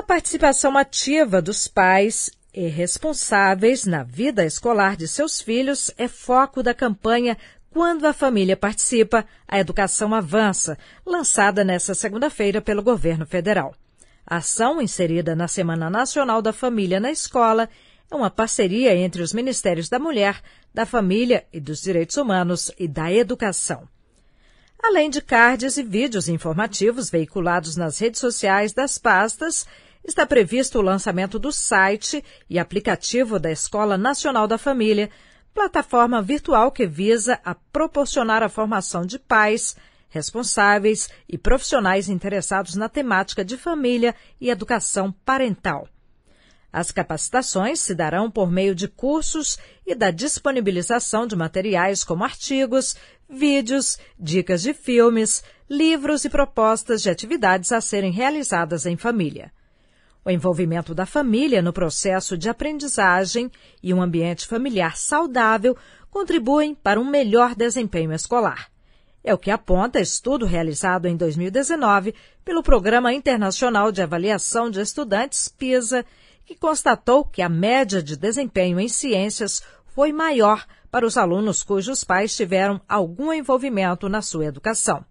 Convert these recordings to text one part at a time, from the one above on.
a participação ativa dos pais e responsáveis na vida escolar de seus filhos é foco da campanha Quando a Família Participa, a Educação Avança, lançada nesta segunda-feira pelo governo federal. A ação, inserida na Semana Nacional da Família na Escola, é uma parceria entre os Ministérios da Mulher, da Família e dos Direitos Humanos e da Educação. Além de cards e vídeos informativos veiculados nas redes sociais das pastas, está previsto o lançamento do site e aplicativo da Escola Nacional da Família, plataforma virtual que visa a proporcionar a formação de pais, responsáveis e profissionais interessados na temática de família e educação parental. As capacitações se darão por meio de cursos e da disponibilização de materiais como artigos, vídeos, dicas de filmes, livros e propostas de atividades a serem realizadas em família. O envolvimento da família no processo de aprendizagem e um ambiente familiar saudável contribuem para um melhor desempenho escolar. É o que aponta estudo realizado em 2019 pelo Programa Internacional de Avaliação de Estudantes PISA, que constatou que a média de desempenho em ciências foi maior para os alunos cujos pais tiveram algum envolvimento na sua educação.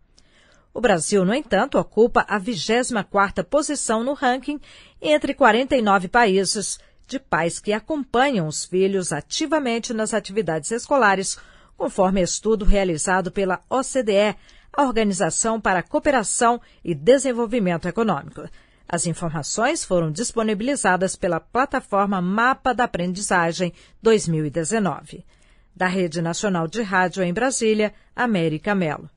O Brasil, no entanto, ocupa a 24ª posição no ranking entre 49 países de pais que acompanham os filhos ativamente nas atividades escolares, conforme estudo realizado pela OCDE, a Organização para a Cooperação e Desenvolvimento Econômico. As informações foram disponibilizadas pela plataforma Mapa da Aprendizagem 2019. Da Rede Nacional de Rádio em Brasília, América Melo.